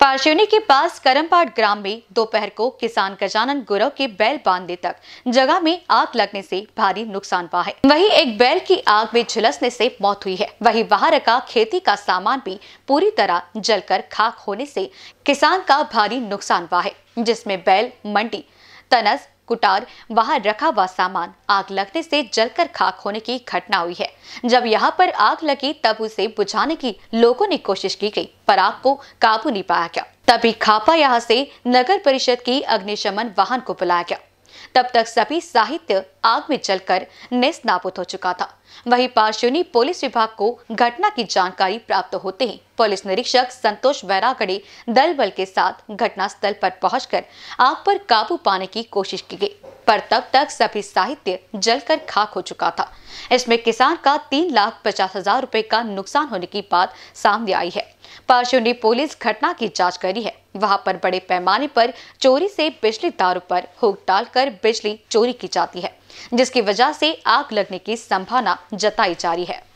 पार्शिवनी के पास करमपाट ग्राम में दोपहर को किसान गजानन गुरव के बैल बांधने तक जगह में आग लगने से भारी नुकसान हुआ है वहीं एक बैल की आग में झुलसने से मौत हुई है वहीं वहां रखा खेती का सामान भी पूरी तरह जलकर खाक होने से किसान का भारी नुकसान हुआ है जिसमें बैल मंडी तनस कुटार वहां रखा हुआ सामान आग लगने से जलकर खाक होने की घटना हुई है जब यहाँ पर आग लगी तब उसे बुझाने की लोगों ने कोशिश की गई पर आग को काबू नहीं पाया गया तभी खापा यहाँ से नगर परिषद की अग्निशमन वाहन को बुलाया गया तब तक सभी साहित्य आग में जलकर नेस नापुत हो चुका था वहीं पार्शुनी पुलिस विभाग को घटना की जानकारी प्राप्त होते ही पुलिस निरीक्षक संतोष बैरागड़े दल बल के साथ घटना स्थल पर पहुंचकर आग पर काबू पाने की कोशिश की गई पर तब तक सभी साहित्य जलकर खाक हो चुका था इसमें किसान का तीन लाख पचास हजार रूपए का नुकसान होने की बात सामने आई है पारचुंडी पुलिस घटना की जांच करी है वहां पर बड़े पैमाने पर चोरी से बिजली तारों पर हुक डालकर बिजली चोरी की जाती है जिसकी वजह से आग लगने की संभावना जताई जा रही है